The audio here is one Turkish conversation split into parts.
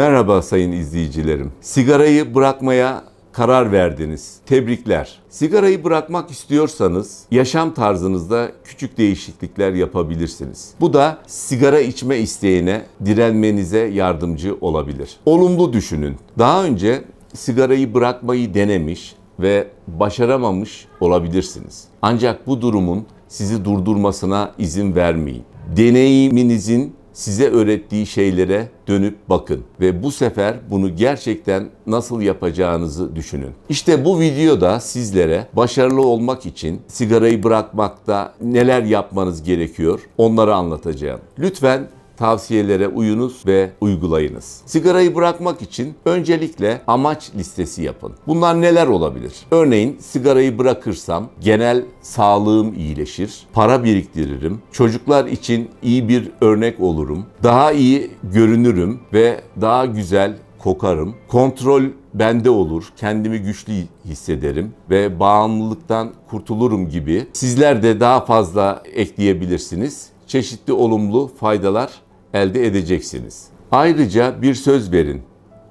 Merhaba sayın izleyicilerim. Sigarayı bırakmaya karar verdiniz. Tebrikler. Sigarayı bırakmak istiyorsanız yaşam tarzınızda küçük değişiklikler yapabilirsiniz. Bu da sigara içme isteğine direnmenize yardımcı olabilir. Olumlu düşünün. Daha önce sigarayı bırakmayı denemiş ve başaramamış olabilirsiniz. Ancak bu durumun sizi durdurmasına izin vermeyin. Deneyiminizin size öğrettiği şeylere dönüp bakın ve bu sefer bunu gerçekten nasıl yapacağınızı düşünün. İşte bu videoda sizlere başarılı olmak için sigarayı bırakmakta neler yapmanız gerekiyor onları anlatacağım. Lütfen tavsiyelere uyunuz ve uygulayınız. Sigarayı bırakmak için öncelikle amaç listesi yapın. Bunlar neler olabilir? Örneğin sigarayı bırakırsam genel sağlığım iyileşir, para biriktiririm, çocuklar için iyi bir örnek olurum, daha iyi görünürüm ve daha güzel kokarım. Kontrol bende olur, kendimi güçlü hissederim ve bağımlılıktan kurtulurum gibi. Sizler de daha fazla ekleyebilirsiniz. Çeşitli olumlu faydalar elde edeceksiniz. Ayrıca bir söz verin,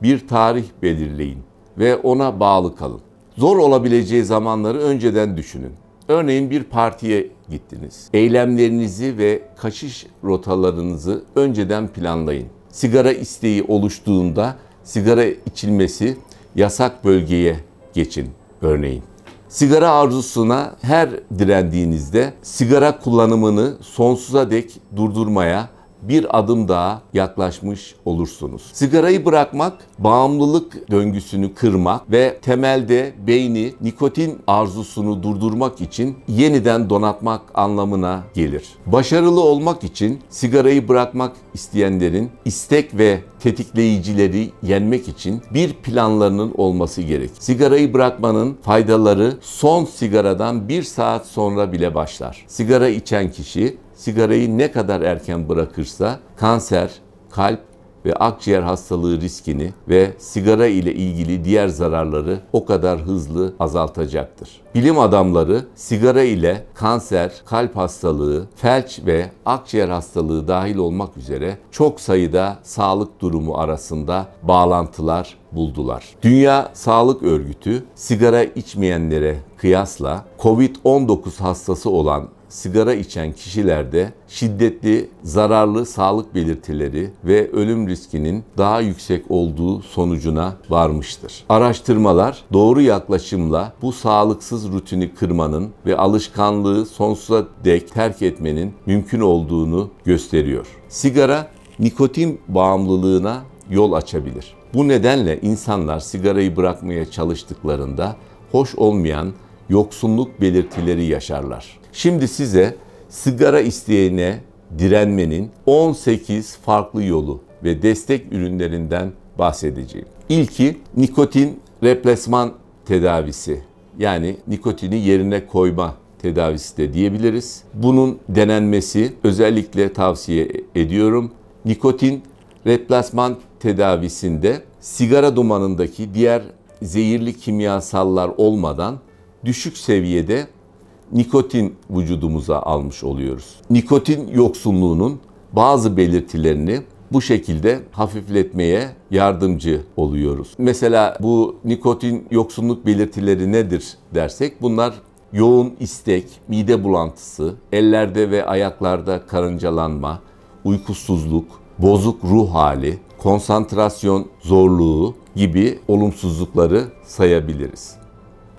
bir tarih belirleyin ve ona bağlı kalın. Zor olabileceği zamanları önceden düşünün. Örneğin bir partiye gittiniz. Eylemlerinizi ve kaçış rotalarınızı önceden planlayın. Sigara isteği oluştuğunda sigara içilmesi yasak bölgeye geçin örneğin. Sigara arzusuna her direndiğinizde sigara kullanımını sonsuza dek durdurmaya bir adım daha yaklaşmış olursunuz. Sigarayı bırakmak, bağımlılık döngüsünü kırmak ve temelde beyni nikotin arzusunu durdurmak için yeniden donatmak anlamına gelir. Başarılı olmak için sigarayı bırakmak isteyenlerin istek ve tetikleyicileri yenmek için bir planlarının olması gerek. Sigarayı bırakmanın faydaları son sigaradan bir saat sonra bile başlar. Sigara içen kişi sigarayı ne kadar erken bırakırsa kanser, kalp ve akciğer hastalığı riskini ve sigara ile ilgili diğer zararları o kadar hızlı azaltacaktır. Bilim adamları sigara ile kanser, kalp hastalığı, felç ve akciğer hastalığı dahil olmak üzere çok sayıda sağlık durumu arasında bağlantılar buldular. Dünya Sağlık Örgütü sigara içmeyenlere kıyasla COVID-19 hastası olan sigara içen kişilerde şiddetli zararlı sağlık belirtileri ve ölüm riskinin daha yüksek olduğu sonucuna varmıştır. Araştırmalar doğru yaklaşımla bu sağlıksız rutini kırmanın ve alışkanlığı sonsuza dek terk etmenin mümkün olduğunu gösteriyor. Sigara nikotin bağımlılığına yol açabilir. Bu nedenle insanlar sigarayı bırakmaya çalıştıklarında hoş olmayan yoksunluk belirtileri yaşarlar. Şimdi size sigara isteğine direnmenin 18 farklı yolu ve destek ürünlerinden bahsedeceğim. İlki nikotin replasman tedavisi yani nikotini yerine koyma tedavisi de diyebiliriz. Bunun denenmesi özellikle tavsiye ediyorum. Nikotin replasman tedavisinde sigara dumanındaki diğer zehirli kimyasallar olmadan düşük seviyede nikotin vücudumuza almış oluyoruz. Nikotin yoksunluğunun bazı belirtilerini bu şekilde hafifletmeye yardımcı oluyoruz. Mesela bu nikotin yoksunluk belirtileri nedir dersek bunlar yoğun istek, mide bulantısı, ellerde ve ayaklarda karıncalanma, uykusuzluk, bozuk ruh hali, konsantrasyon zorluğu gibi olumsuzlukları sayabiliriz.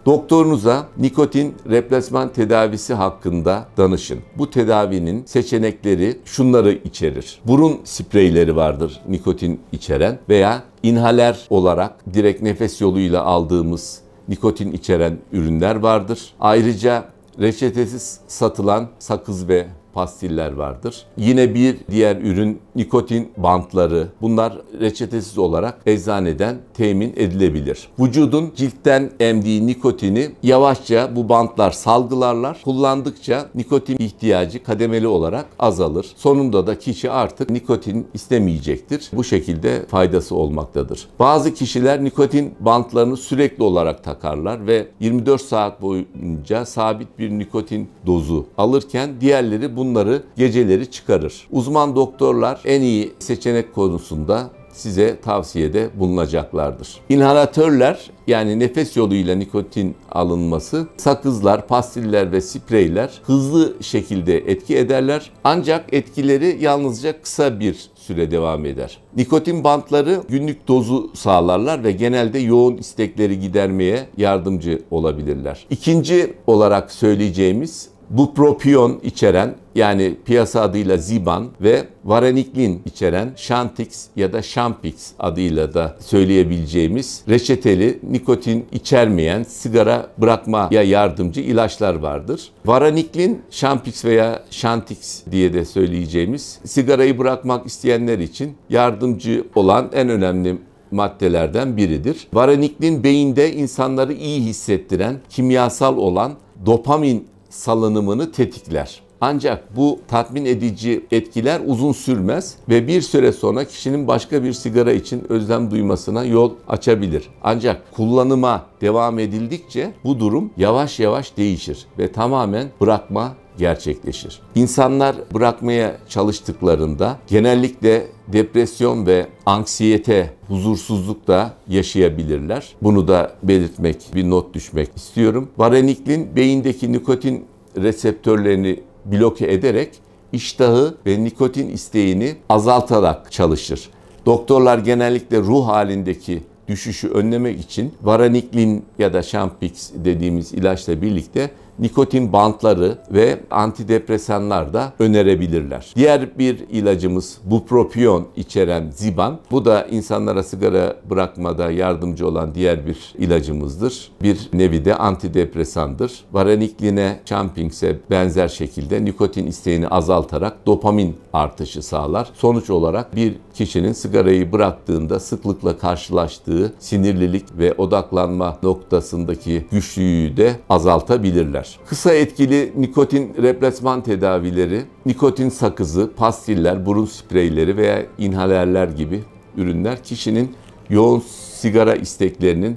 Doktorunuza nikotin replasman tedavisi hakkında danışın. Bu tedavinin seçenekleri şunları içerir. Burun spreyleri vardır nikotin içeren veya inhaler olarak direkt nefes yoluyla aldığımız nikotin içeren ürünler vardır. Ayrıca reçetesiz satılan sakız ve pastiller vardır. Yine bir diğer ürün nikotin bantları. Bunlar reçetesiz olarak eczaneden temin edilebilir. Vücudun ciltten emdiği nikotini yavaşça bu bantlar salgılarlar. Kullandıkça nikotin ihtiyacı kademeli olarak azalır. Sonunda da kişi artık nikotin istemeyecektir. Bu şekilde faydası olmaktadır. Bazı kişiler nikotin bantlarını sürekli olarak takarlar ve 24 saat boyunca sabit bir nikotin dozu alırken diğerleri bu bunları geceleri çıkarır. Uzman doktorlar en iyi seçenek konusunda size tavsiyede bulunacaklardır. İnhalatörler yani nefes yoluyla nikotin alınması sakızlar, pastiller ve spreyler hızlı şekilde etki ederler. Ancak etkileri yalnızca kısa bir süre devam eder. Nikotin bantları günlük dozu sağlarlar ve genelde yoğun istekleri gidermeye yardımcı olabilirler. İkinci olarak söyleyeceğimiz bupropion içeren yani piyasa adıyla Ziban ve vareniklin içeren Shantix ya da Shampix adıyla da söyleyebileceğimiz reçeteli nikotin içermeyen sigara bırakmaya yardımcı ilaçlar vardır. Varaniklin, Shampix veya Shantix diye de söyleyeceğimiz sigarayı bırakmak isteyenler için yardımcı olan en önemli maddelerden biridir. Varaniklin beyinde insanları iyi hissettiren, kimyasal olan dopamin salınımını tetikler. Ancak bu tatmin edici etkiler uzun sürmez ve bir süre sonra kişinin başka bir sigara için özlem duymasına yol açabilir. Ancak kullanıma devam edildikçe bu durum yavaş yavaş değişir ve tamamen bırakma gerçekleşir. İnsanlar bırakmaya çalıştıklarında genellikle depresyon ve anksiyete, huzursuzluk da yaşayabilirler. Bunu da belirtmek, bir not düşmek istiyorum. Vareniklin beyindeki nikotin reseptörlerini bloke ederek iştahı ve nikotin isteğini azaltarak çalışır. Doktorlar genellikle ruh halindeki düşüşü önlemek için varaniklin ya da şampix dediğimiz ilaçla birlikte nikotin bantları ve antidepresanlar da önerebilirler. Diğer bir ilacımız bupropion içeren ziban. Bu da insanlara sigara bırakmada yardımcı olan diğer bir ilacımızdır. Bir nevi de antidepresandır. Varenikline, champings'e benzer şekilde nikotin isteğini azaltarak dopamin artışı sağlar. Sonuç olarak bir kişinin sigarayı bıraktığında sıklıkla karşılaştığı sinirlilik ve odaklanma noktasındaki güçlüğü de azaltabilirler var. Kısa etkili nikotin replasman tedavileri, nikotin sakızı, pastiller, burun spreyleri veya inhalerler gibi ürünler kişinin yoğun sigara isteklerinin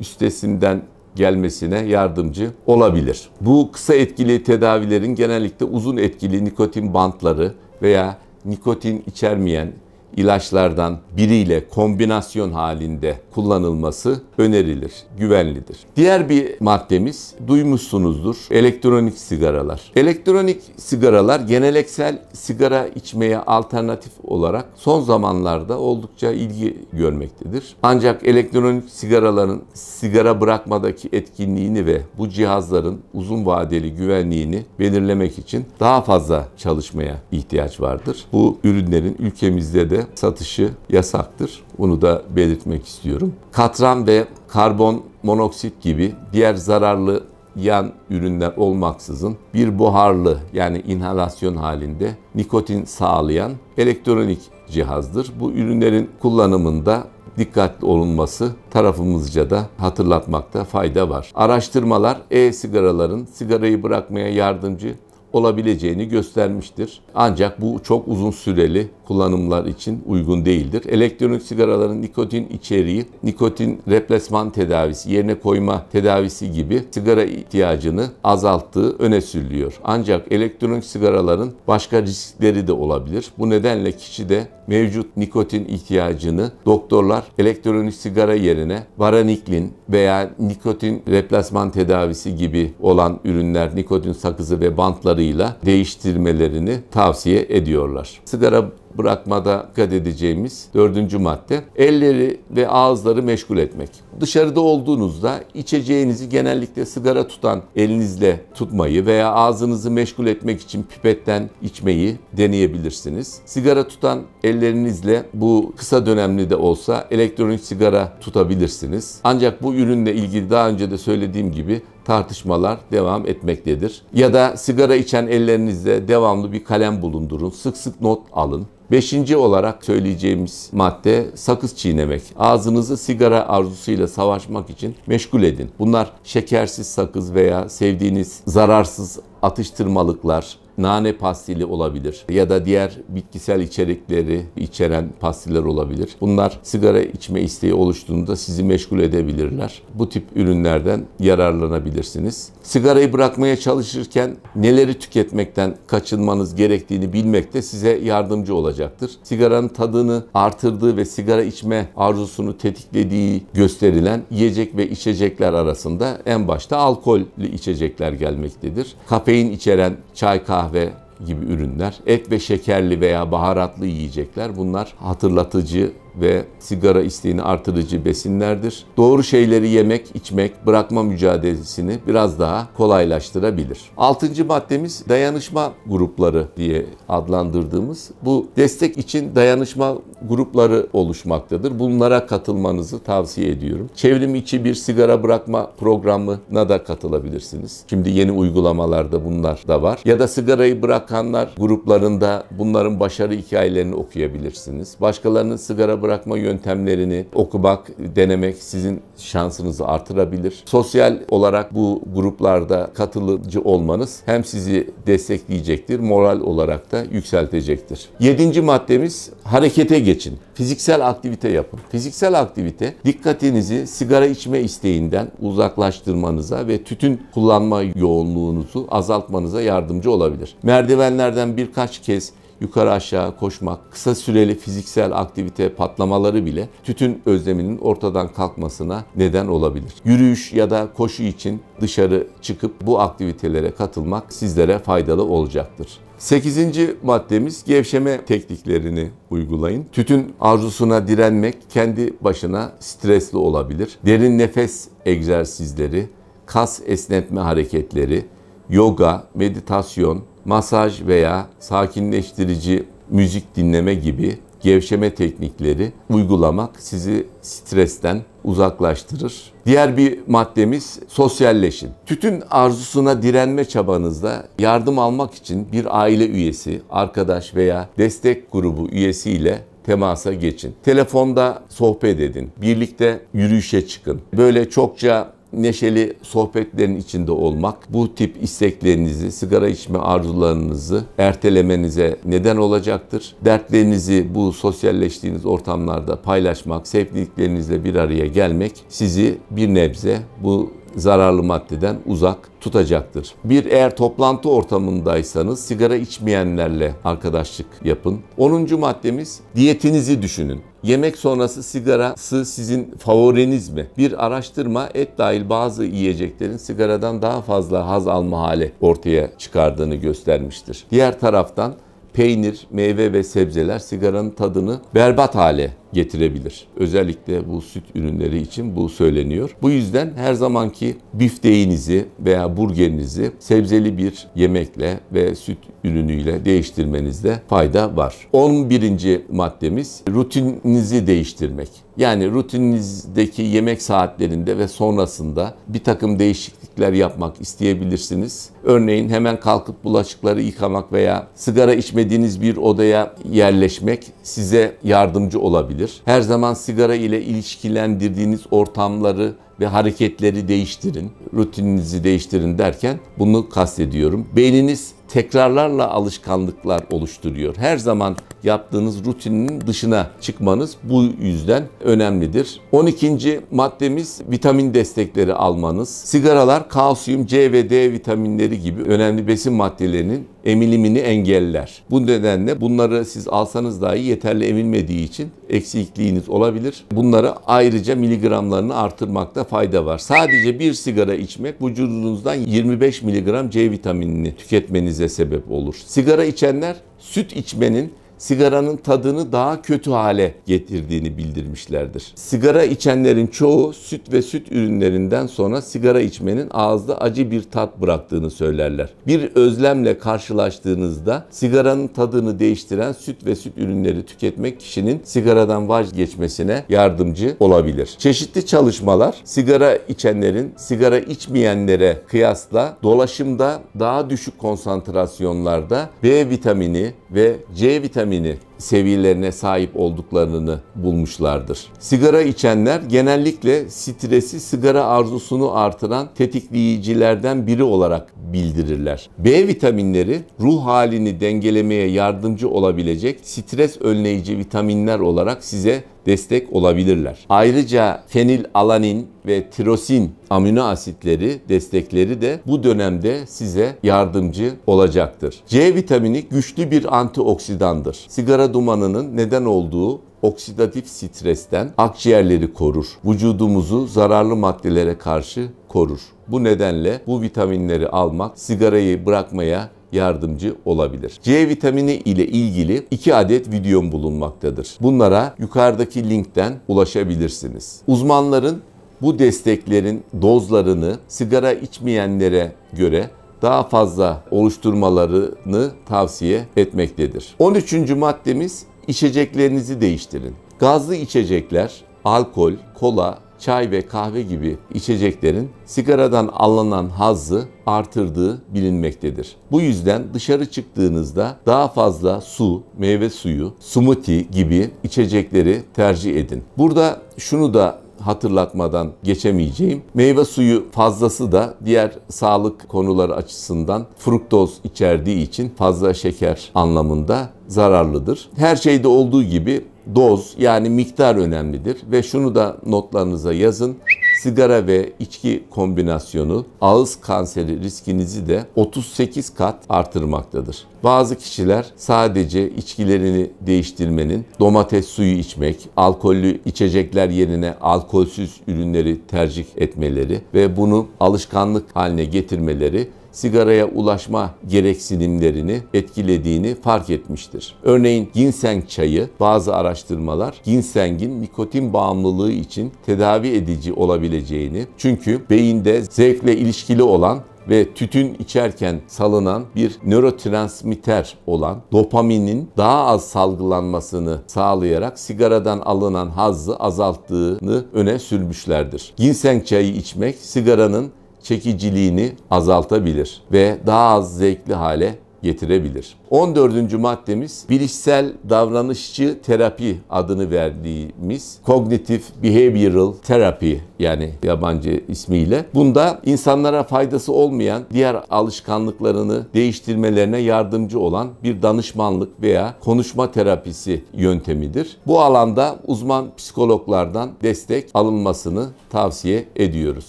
üstesinden gelmesine yardımcı olabilir. Bu kısa etkili tedavilerin genellikle uzun etkili nikotin bantları veya nikotin içermeyen ilaçlardan biriyle kombinasyon halinde kullanılması önerilir, güvenlidir. Diğer bir maddemiz duymuşsunuzdur elektronik sigaralar. Elektronik sigaralar geneleksel sigara içmeye alternatif olarak son zamanlarda oldukça ilgi görmektedir. Ancak elektronik sigaraların sigara bırakmadaki etkinliğini ve bu cihazların uzun vadeli güvenliğini belirlemek için daha fazla çalışmaya ihtiyaç vardır. Bu ürünlerin ülkemizde de satışı yasaktır. Onu da belirtmek istiyorum. Katran ve karbon monoksit gibi diğer zararlı yan ürünler olmaksızın bir buharlı yani inhalasyon halinde nikotin sağlayan elektronik cihazdır. Bu ürünlerin kullanımında dikkatli olunması tarafımızca da hatırlatmakta fayda var. Araştırmalar e-sigaraların sigarayı bırakmaya yardımcı olabileceğini göstermiştir. Ancak bu çok uzun süreli kullanımlar için uygun değildir. Elektronik sigaraların nikotin içeriği, nikotin replasman tedavisi, yerine koyma tedavisi gibi sigara ihtiyacını azalttığı öne sürülüyor. Ancak elektronik sigaraların başka riskleri de olabilir. Bu nedenle kişi de mevcut nikotin ihtiyacını doktorlar elektronik sigara yerine varaniklin veya nikotin replasman tedavisi gibi olan ürünler nikotin sakızı ve bantlarıyla değiştirmelerini tavsiye ediyorlar. Sigara bırakmada dikkat edeceğimiz dördüncü madde elleri ve ağızları meşgul etmek. Dışarıda olduğunuzda içeceğinizi genellikle sigara tutan elinizle tutmayı veya ağzınızı meşgul etmek için pipetten içmeyi deneyebilirsiniz. Sigara tutan ellerinizle bu kısa dönemli de olsa elektronik sigara tutabilirsiniz. Ancak bu ürünle ilgili daha önce de söylediğim gibi tartışmalar devam etmektedir. Ya da sigara içen ellerinizde devamlı bir kalem bulundurun. Sık sık not alın. Beşinci olarak söyleyeceğimiz madde sakız çiğnemek. Ağzınızı sigara arzusuyla savaşmak için meşgul edin. Bunlar şekersiz sakız veya sevdiğiniz zararsız atıştırmalıklar, nane pastili olabilir ya da diğer bitkisel içerikleri içeren pastiller olabilir. Bunlar sigara içme isteği oluştuğunda sizi meşgul edebilirler. Bu tip ürünlerden yararlanabilirsiniz. Sigarayı bırakmaya çalışırken neleri tüketmekten kaçınmanız gerektiğini bilmek de size yardımcı olacaktır. Sigaranın tadını artırdığı ve sigara içme arzusunu tetiklediği gösterilen yiyecek ve içecekler arasında en başta alkollü içecekler gelmektedir. Kafein içeren çay, kahve kahve gibi ürünler, et ve şekerli veya baharatlı yiyecekler bunlar hatırlatıcı ve sigara isteğini artırıcı besinlerdir. Doğru şeyleri yemek, içmek, bırakma mücadelesini biraz daha kolaylaştırabilir. Altıncı maddemiz dayanışma grupları diye adlandırdığımız bu destek için dayanışma grupları oluşmaktadır. Bunlara katılmanızı tavsiye ediyorum. Çevrim içi bir sigara bırakma programına da katılabilirsiniz. Şimdi yeni uygulamalarda bunlar da var. Ya da sigarayı bırakanlar gruplarında bunların başarı hikayelerini okuyabilirsiniz. Başkalarının sigara bırakma yöntemlerini okumak, denemek sizin şansınızı artırabilir. Sosyal olarak bu gruplarda katılıcı olmanız hem sizi destekleyecektir, moral olarak da yükseltecektir. Yedinci maddemiz harekete geçin. Fiziksel aktivite yapın. Fiziksel aktivite dikkatinizi sigara içme isteğinden uzaklaştırmanıza ve tütün kullanma yoğunluğunuzu azaltmanıza yardımcı olabilir. Merdivenlerden birkaç kez yukarı aşağı koşmak, kısa süreli fiziksel aktivite patlamaları bile tütün özleminin ortadan kalkmasına neden olabilir. Yürüyüş ya da koşu için dışarı çıkıp bu aktivitelere katılmak sizlere faydalı olacaktır. Sekizinci maddemiz gevşeme tekniklerini uygulayın. Tütün arzusuna direnmek kendi başına stresli olabilir. Derin nefes egzersizleri, kas esnetme hareketleri, yoga, meditasyon, masaj veya sakinleştirici müzik dinleme gibi gevşeme teknikleri uygulamak sizi stresten uzaklaştırır. Diğer bir maddemiz sosyalleşin. Tütün arzusuna direnme çabanızda yardım almak için bir aile üyesi, arkadaş veya destek grubu üyesiyle temasa geçin. Telefonda sohbet edin. Birlikte yürüyüşe çıkın. Böyle çokça neşeli sohbetlerin içinde olmak bu tip isteklerinizi, sigara içme arzularınızı ertelemenize neden olacaktır. Dertlerinizi bu sosyalleştiğiniz ortamlarda paylaşmak, sevdiklerinizle bir araya gelmek sizi bir nebze bu zararlı maddeden uzak tutacaktır. Bir eğer toplantı ortamındaysanız sigara içmeyenlerle arkadaşlık yapın. 10. maddemiz diyetinizi düşünün. Yemek sonrası sigarası sizin favoriniz mi? Bir araştırma et dahil bazı yiyeceklerin sigaradan daha fazla haz alma hali ortaya çıkardığını göstermiştir. Diğer taraftan peynir, meyve ve sebzeler sigaranın tadını berbat hale getirebilir. Özellikle bu süt ürünleri için bu söyleniyor. Bu yüzden her zamanki bifteğinizi veya burgerinizi sebzeli bir yemekle ve süt ürünüyle değiştirmenizde fayda var. 11. maddemiz rutininizi değiştirmek. Yani rutininizdeki yemek saatlerinde ve sonrasında bir takım değişiklik değişiklikler yapmak isteyebilirsiniz. Örneğin hemen kalkıp bulaşıkları yıkamak veya sigara içmediğiniz bir odaya yerleşmek size yardımcı olabilir. Her zaman sigara ile ilişkilendirdiğiniz ortamları ve hareketleri değiştirin, rutininizi değiştirin derken bunu kastediyorum. Beyniniz tekrarlarla alışkanlıklar oluşturuyor. Her zaman yaptığınız rutinin dışına çıkmanız bu yüzden önemlidir. 12. maddemiz vitamin destekleri almanız. Sigaralar kalsiyum, C ve D vitaminleri gibi önemli besin maddelerinin emilimini engeller. Bu nedenle bunları siz alsanız dahi yeterli emilmediği için eksikliğiniz olabilir. Bunları ayrıca miligramlarını artırmakta fayda var. Sadece bir sigara içmek vücudunuzdan 25 miligram C vitaminini tüketmenize sebep olur. Sigara içenler süt içmenin sigaranın tadını daha kötü hale getirdiğini bildirmişlerdir. Sigara içenlerin çoğu süt ve süt ürünlerinden sonra sigara içmenin ağızda acı bir tat bıraktığını söylerler. Bir özlemle karşılaştığınızda sigaranın tadını değiştiren süt ve süt ürünleri tüketmek kişinin sigaradan vazgeçmesine yardımcı olabilir. Çeşitli çalışmalar sigara içenlerin sigara içmeyenlere kıyasla dolaşımda daha düşük konsantrasyonlarda B vitamini ve C vitamini Ermeni seviyelerine sahip olduklarını bulmuşlardır. Sigara içenler genellikle stresi sigara arzusunu artıran tetikleyicilerden biri olarak bildirirler. B vitaminleri ruh halini dengelemeye yardımcı olabilecek stres önleyici vitaminler olarak size destek olabilirler. Ayrıca fenil alanin ve tirosin amino asitleri destekleri de bu dönemde size yardımcı olacaktır. C vitamini güçlü bir antioksidandır. Sigara dumanının neden olduğu oksidatif stresten akciğerleri korur. Vücudumuzu zararlı maddelere karşı korur. Bu nedenle bu vitaminleri almak sigarayı bırakmaya yardımcı olabilir. C vitamini ile ilgili 2 adet videom bulunmaktadır. Bunlara yukarıdaki linkten ulaşabilirsiniz. Uzmanların bu desteklerin dozlarını sigara içmeyenlere göre daha fazla oluşturmalarını tavsiye etmektedir. 13. maddemiz içeceklerinizi değiştirin. Gazlı içecekler, alkol, kola, çay ve kahve gibi içeceklerin sigaradan alınan hazzı artırdığı bilinmektedir. Bu yüzden dışarı çıktığınızda daha fazla su, meyve suyu, smoothie gibi içecekleri tercih edin. Burada şunu da hatırlatmadan geçemeyeceğim. Meyve suyu fazlası da diğer sağlık konuları açısından fruktoz içerdiği için fazla şeker anlamında zararlıdır. Her şeyde olduğu gibi doz yani miktar önemlidir ve şunu da notlarınıza yazın sigara ve içki kombinasyonu ağız kanseri riskinizi de 38 kat artırmaktadır. Bazı kişiler sadece içkilerini değiştirmenin domates suyu içmek, alkollü içecekler yerine alkolsüz ürünleri tercih etmeleri ve bunu alışkanlık haline getirmeleri sigaraya ulaşma gereksinimlerini etkilediğini fark etmiştir. Örneğin ginseng çayı bazı araştırmalar ginsengin nikotin bağımlılığı için tedavi edici olabileceğini çünkü beyinde zevkle ilişkili olan ve tütün içerken salınan bir nörotransmitter olan dopaminin daha az salgılanmasını sağlayarak sigaradan alınan hazzı azalttığını öne sürmüşlerdir. Ginseng çayı içmek sigaranın çekiciliğini azaltabilir ve daha az zevkli hale getirebilir. 14. maddemiz bilişsel davranışçı terapi adını verdiğimiz kognitif behavioral terapi yani yabancı ismiyle. Bunda insanlara faydası olmayan diğer alışkanlıklarını değiştirmelerine yardımcı olan bir danışmanlık veya konuşma terapisi yöntemidir. Bu alanda uzman psikologlardan destek alınmasını tavsiye ediyoruz.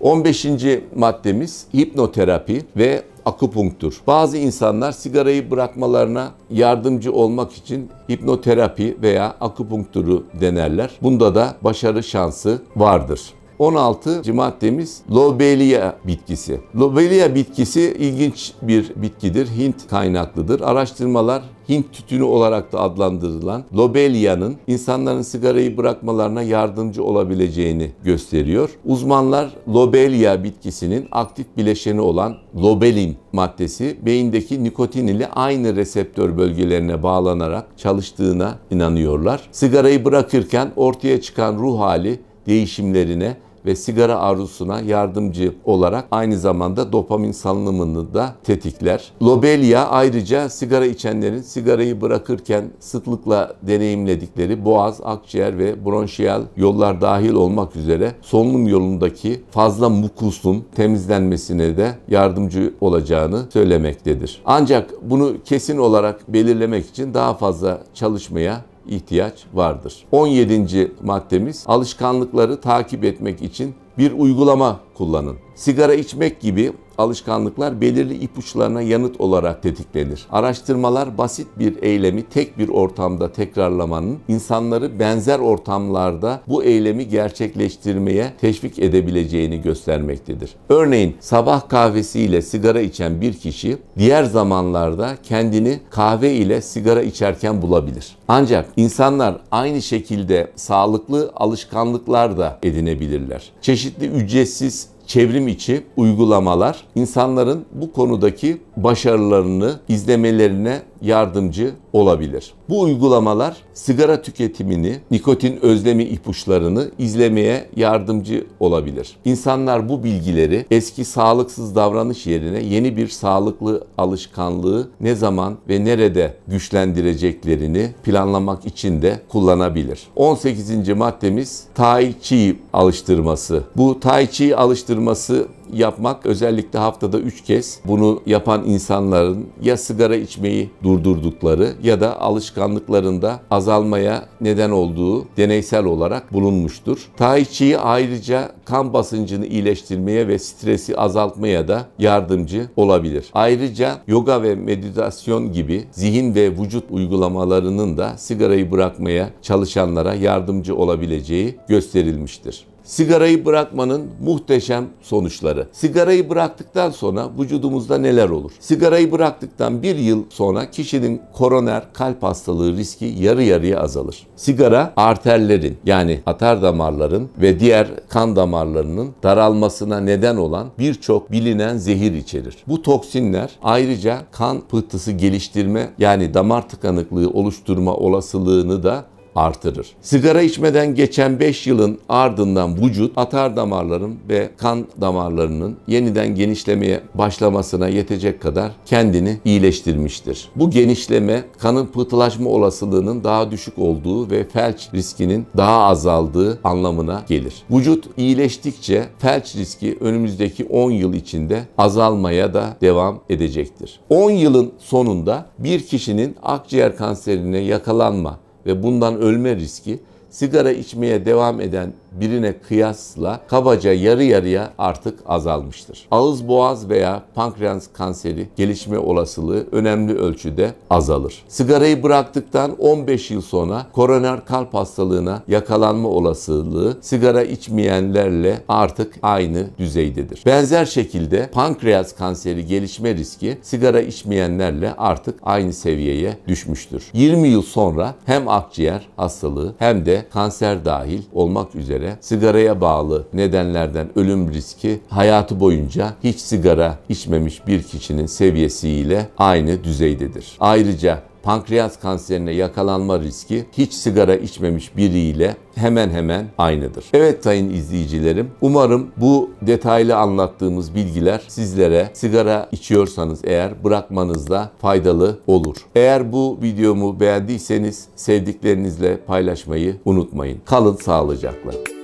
15. maddemiz hipnoterapi ve akupunktur. Bazı insanlar sigarayı bırakmalarına yardımcı olmak için hipnoterapi veya akupunkturu denerler. Bunda da başarı şansı vardır. 16. maddemiz lobelia bitkisi. Lobelia bitkisi ilginç bir bitkidir. Hint kaynaklıdır. Araştırmalar Hint tütünü olarak da adlandırılan lobelia'nın insanların sigarayı bırakmalarına yardımcı olabileceğini gösteriyor. Uzmanlar lobelia bitkisinin aktif bileşeni olan lobelin maddesi beyindeki nikotin ile aynı reseptör bölgelerine bağlanarak çalıştığına inanıyorlar. Sigarayı bırakırken ortaya çıkan ruh hali değişimlerine ve sigara arzusuna yardımcı olarak aynı zamanda dopamin salınımını da tetikler. Lobelia ayrıca sigara içenlerin sigarayı bırakırken sıklıkla deneyimledikleri boğaz, akciğer ve bronşiyal yollar dahil olmak üzere solunum yolundaki fazla mukusun temizlenmesine de yardımcı olacağını söylemektedir. Ancak bunu kesin olarak belirlemek için daha fazla çalışmaya ihtiyaç vardır. 17. maddemiz alışkanlıkları takip etmek için bir uygulama kullanın. Sigara içmek gibi alışkanlıklar belirli ipuçlarına yanıt olarak tetiklenir. Araştırmalar basit bir eylemi tek bir ortamda tekrarlamanın insanları benzer ortamlarda bu eylemi gerçekleştirmeye teşvik edebileceğini göstermektedir. Örneğin sabah kahvesiyle sigara içen bir kişi diğer zamanlarda kendini kahve ile sigara içerken bulabilir. Ancak insanlar aynı şekilde sağlıklı alışkanlıklar da edinebilirler. Çeşitli ücretsiz çevrim içi uygulamalar insanların bu konudaki başarılarını izlemelerine yardımcı olabilir. Bu uygulamalar sigara tüketimini, nikotin özlemi ipuçlarını izlemeye yardımcı olabilir. İnsanlar bu bilgileri eski sağlıksız davranış yerine yeni bir sağlıklı alışkanlığı ne zaman ve nerede güçlendireceklerini planlamak için de kullanabilir. 18. maddemiz Tai Chi alıştırması. Bu Tai Chi alıştırması yapmak özellikle haftada 3 kez bunu yapan insanların ya sigara içmeyi durdurdukları ya da alışkanlıklarında azalmaya neden olduğu deneysel olarak bulunmuştur. Tai Chi ayrıca kan basıncını iyileştirmeye ve stresi azaltmaya da yardımcı olabilir. Ayrıca yoga ve meditasyon gibi zihin ve vücut uygulamalarının da sigarayı bırakmaya çalışanlara yardımcı olabileceği gösterilmiştir. Sigarayı bırakmanın muhteşem sonuçları. Sigarayı bıraktıktan sonra vücudumuzda neler olur? Sigarayı bıraktıktan bir yıl sonra kişinin koroner kalp hastalığı riski yarı yarıya azalır. Sigara arterlerin yani atar damarların ve diğer kan damarlarının daralmasına neden olan birçok bilinen zehir içerir. Bu toksinler ayrıca kan pıhtısı geliştirme yani damar tıkanıklığı oluşturma olasılığını da artırır. Sigara içmeden geçen 5 yılın ardından vücut atar damarların ve kan damarlarının yeniden genişlemeye başlamasına yetecek kadar kendini iyileştirmiştir. Bu genişleme kanın pıhtılaşma olasılığının daha düşük olduğu ve felç riskinin daha azaldığı anlamına gelir. Vücut iyileştikçe felç riski önümüzdeki 10 yıl içinde azalmaya da devam edecektir. 10 yılın sonunda bir kişinin akciğer kanserine yakalanma ve bundan ölme riski sigara içmeye devam eden birine kıyasla kabaca yarı yarıya artık azalmıştır. Ağız boğaz veya pankreas kanseri gelişme olasılığı önemli ölçüde azalır. Sigarayı bıraktıktan 15 yıl sonra koroner kalp hastalığına yakalanma olasılığı sigara içmeyenlerle artık aynı düzeydedir. Benzer şekilde pankreas kanseri gelişme riski sigara içmeyenlerle artık aynı seviyeye düşmüştür. 20 yıl sonra hem akciğer hastalığı hem de kanser dahil olmak üzere göre sigaraya bağlı nedenlerden ölüm riski hayatı boyunca hiç sigara içmemiş bir kişinin seviyesiyle aynı düzeydedir. Ayrıca pankreas kanserine yakalanma riski hiç sigara içmemiş biriyle hemen hemen aynıdır. Evet sayın izleyicilerim, umarım bu detaylı anlattığımız bilgiler sizlere sigara içiyorsanız eğer bırakmanızda faydalı olur. Eğer bu videomu beğendiyseniz sevdiklerinizle paylaşmayı unutmayın. Kalın sağlıcakla.